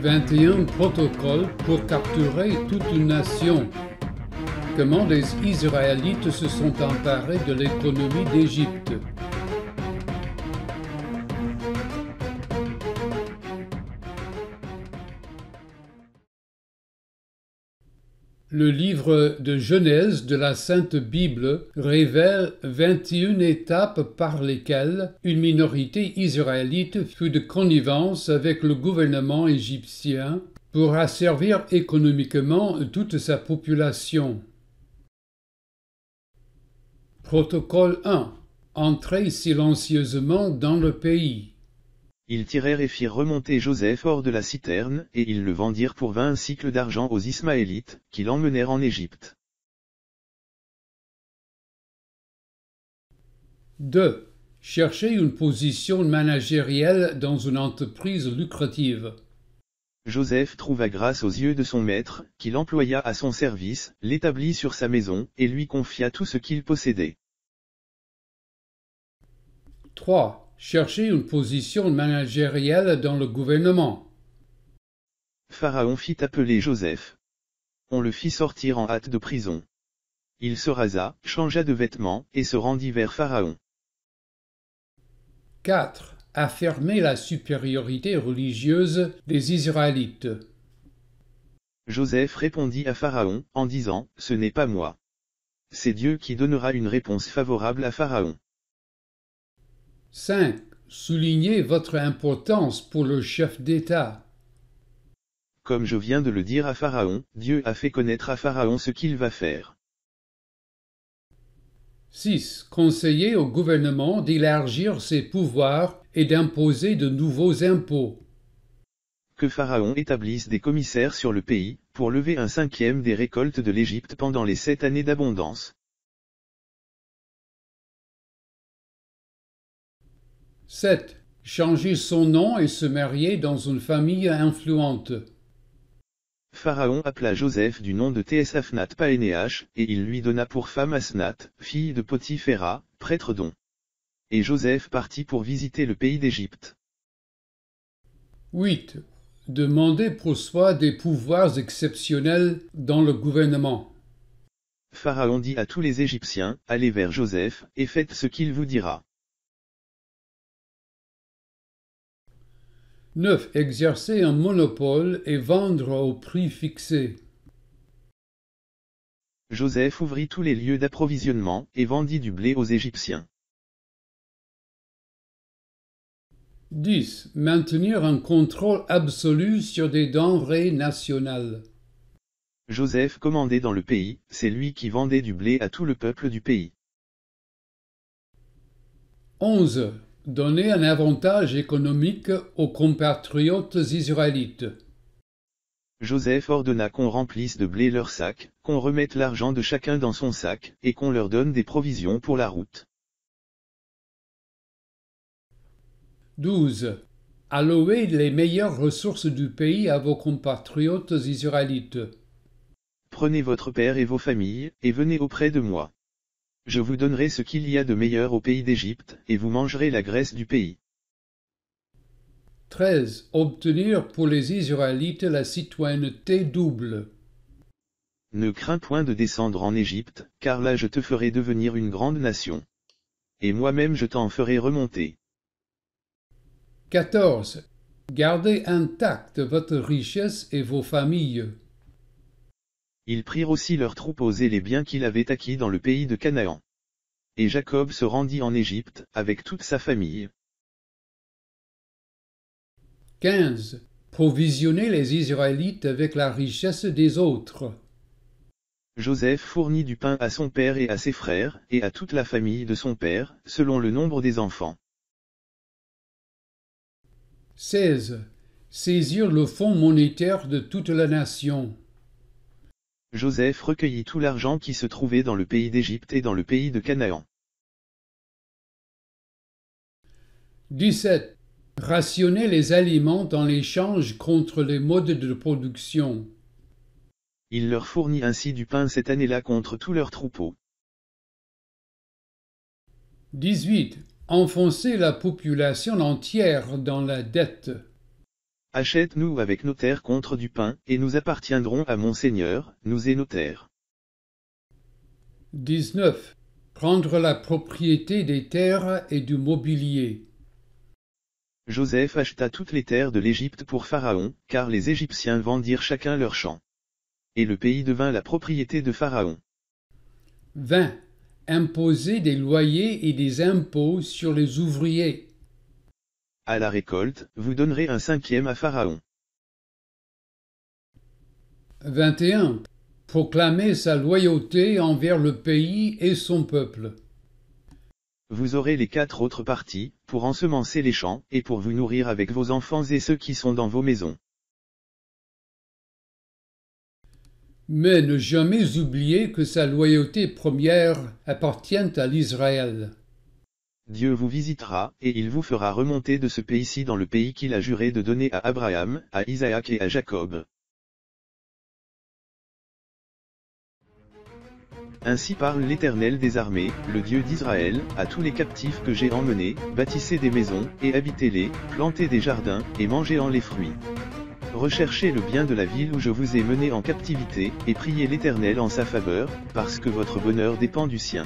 21 protocoles pour capturer toute une nation. Comment les Israélites se sont emparés de l'économie d'Égypte Le livre de Genèse de la Sainte Bible révèle 21 étapes par lesquelles une minorité israélite fut de connivence avec le gouvernement égyptien pour asservir économiquement toute sa population. Protocole 1. Entrer silencieusement dans le pays. Ils tirèrent et firent remonter Joseph hors de la citerne, et ils le vendirent pour vingt cycles d'argent aux Ismaélites, qui l'emmenèrent en Égypte. 2. Chercher une position managérielle dans une entreprise lucrative. Joseph trouva grâce aux yeux de son maître, qui l'employa à son service, l'établit sur sa maison, et lui confia tout ce qu'il possédait. 3 chercher une position managérielle dans le gouvernement. Pharaon fit appeler Joseph. On le fit sortir en hâte de prison. Il se rasa, changea de vêtements, et se rendit vers Pharaon. 4. Affirmer la supériorité religieuse des Israélites. Joseph répondit à Pharaon, en disant, Ce n'est pas moi. C'est Dieu qui donnera une réponse favorable à Pharaon. 5. Soulignez votre importance pour le chef d'État. Comme je viens de le dire à Pharaon, Dieu a fait connaître à Pharaon ce qu'il va faire. 6. Conseillez au gouvernement d'élargir ses pouvoirs et d'imposer de nouveaux impôts. Que Pharaon établisse des commissaires sur le pays, pour lever un cinquième des récoltes de l'Égypte pendant les sept années d'abondance. 7. Changer son nom et se marier dans une famille influente. Pharaon appela Joseph du nom de thésaphnat Paénéach, e et il lui donna pour femme Asnat, fille de Potiphéra, prêtre d'On. Et Joseph partit pour visiter le pays d'Égypte. 8. Demandez pour soi des pouvoirs exceptionnels dans le gouvernement. Pharaon dit à tous les Égyptiens, allez vers Joseph, et faites ce qu'il vous dira. 9. Exercer un monopole et vendre au prix fixé. Joseph ouvrit tous les lieux d'approvisionnement et vendit du blé aux Égyptiens. 10. Maintenir un contrôle absolu sur des denrées nationales. Joseph commandait dans le pays, c'est lui qui vendait du blé à tout le peuple du pays. 11. Donnez un avantage économique aux compatriotes israélites. Joseph ordonna qu'on remplisse de blé leurs sacs, qu'on remette l'argent de chacun dans son sac, et qu'on leur donne des provisions pour la route. 12. Allouez les meilleures ressources du pays à vos compatriotes israélites. Prenez votre père et vos familles, et venez auprès de moi. Je vous donnerai ce qu'il y a de meilleur au pays d'Égypte, et vous mangerez la graisse du pays. 13. Obtenir pour les Israélites la citoyenneté double. Ne crains point de descendre en Égypte, car là je te ferai devenir une grande nation. Et moi-même je t'en ferai remonter. 14. Gardez intacte votre richesse et vos familles. Ils prirent aussi leurs troupeaux et les biens qu'il avait acquis dans le pays de Canaan. Et Jacob se rendit en Égypte, avec toute sa famille. 15. Provisionner les Israélites avec la richesse des autres. Joseph fournit du pain à son père et à ses frères, et à toute la famille de son père, selon le nombre des enfants. 16. Saisir le fonds monétaire de toute la nation. Joseph recueillit tout l'argent qui se trouvait dans le pays d'Égypte et dans le pays de Canaan. 17. Rationner les aliments en l'échange contre les modes de production. Il leur fournit ainsi du pain cette année-là contre tous leurs troupeaux. 18. Enfoncer la population entière dans la dette. Achète-nous avec nos terres contre du pain, et nous appartiendrons à mon Seigneur, nous et nos terres. 19. Prendre la propriété des terres et du mobilier. Joseph acheta toutes les terres de l'Égypte pour Pharaon, car les Égyptiens vendirent chacun leurs champs. Et le pays devint la propriété de Pharaon. 20. Imposer des loyers et des impôts sur les ouvriers à la récolte, vous donnerez un cinquième à Pharaon. 21. Proclamez sa loyauté envers le pays et son peuple. Vous aurez les quatre autres parties, pour ensemencer les champs, et pour vous nourrir avec vos enfants et ceux qui sont dans vos maisons. Mais ne jamais oublier que sa loyauté première appartient à l'Israël. Dieu vous visitera, et il vous fera remonter de ce pays-ci dans le pays qu'il a juré de donner à Abraham, à Isaac et à Jacob. Ainsi parle l'Éternel des armées, le Dieu d'Israël, à tous les captifs que j'ai emmenés, bâtissez des maisons, et habitez-les, plantez des jardins, et mangez-en les fruits. Recherchez le bien de la ville où je vous ai menés en captivité, et priez l'Éternel en sa faveur, parce que votre bonheur dépend du sien.